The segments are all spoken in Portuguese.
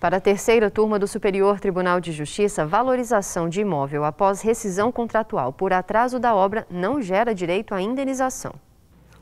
Para a terceira turma do Superior Tribunal de Justiça, valorização de imóvel após rescisão contratual por atraso da obra não gera direito à indenização.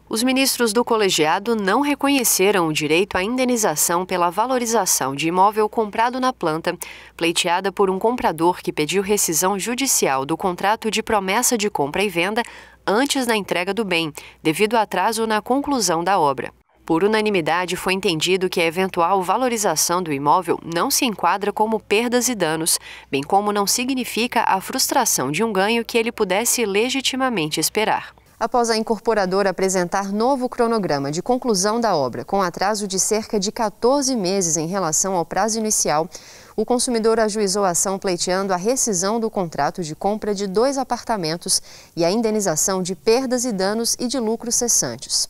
Os ministros do colegiado não reconheceram o direito à indenização pela valorização de imóvel comprado na planta, pleiteada por um comprador que pediu rescisão judicial do contrato de promessa de compra e venda antes da entrega do bem, devido a atraso na conclusão da obra. Por unanimidade, foi entendido que a eventual valorização do imóvel não se enquadra como perdas e danos, bem como não significa a frustração de um ganho que ele pudesse legitimamente esperar. Após a incorporadora apresentar novo cronograma de conclusão da obra, com atraso de cerca de 14 meses em relação ao prazo inicial, o consumidor ajuizou a ação pleiteando a rescisão do contrato de compra de dois apartamentos e a indenização de perdas e danos e de lucros cessantes.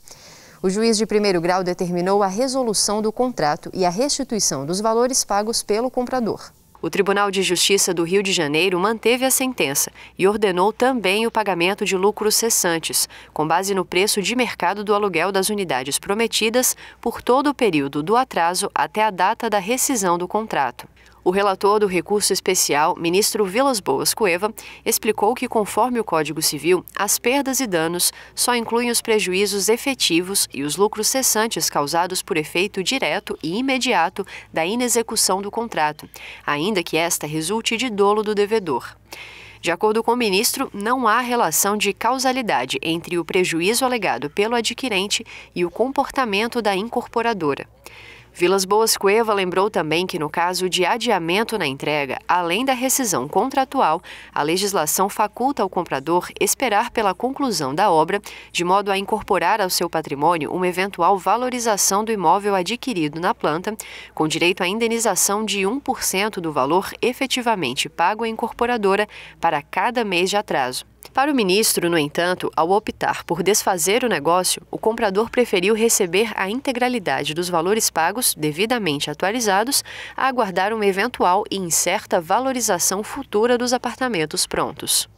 O juiz de primeiro grau determinou a resolução do contrato e a restituição dos valores pagos pelo comprador. O Tribunal de Justiça do Rio de Janeiro manteve a sentença e ordenou também o pagamento de lucros cessantes, com base no preço de mercado do aluguel das unidades prometidas por todo o período do atraso até a data da rescisão do contrato. O relator do recurso especial, ministro Vilas Boas Cueva, explicou que, conforme o Código Civil, as perdas e danos só incluem os prejuízos efetivos e os lucros cessantes causados por efeito direto e imediato da inexecução do contrato, ainda que esta resulte de dolo do devedor. De acordo com o ministro, não há relação de causalidade entre o prejuízo alegado pelo adquirente e o comportamento da incorporadora. Vilas Boas Cueva lembrou também que, no caso de adiamento na entrega, além da rescisão contratual, a legislação faculta ao comprador esperar pela conclusão da obra, de modo a incorporar ao seu patrimônio uma eventual valorização do imóvel adquirido na planta, com direito à indenização de 1% do valor efetivamente pago à incorporadora para cada mês de atraso. Para o ministro, no entanto, ao optar por desfazer o negócio, o comprador preferiu receber a integralidade dos valores pagos, devidamente atualizados, a aguardar uma eventual e incerta valorização futura dos apartamentos prontos.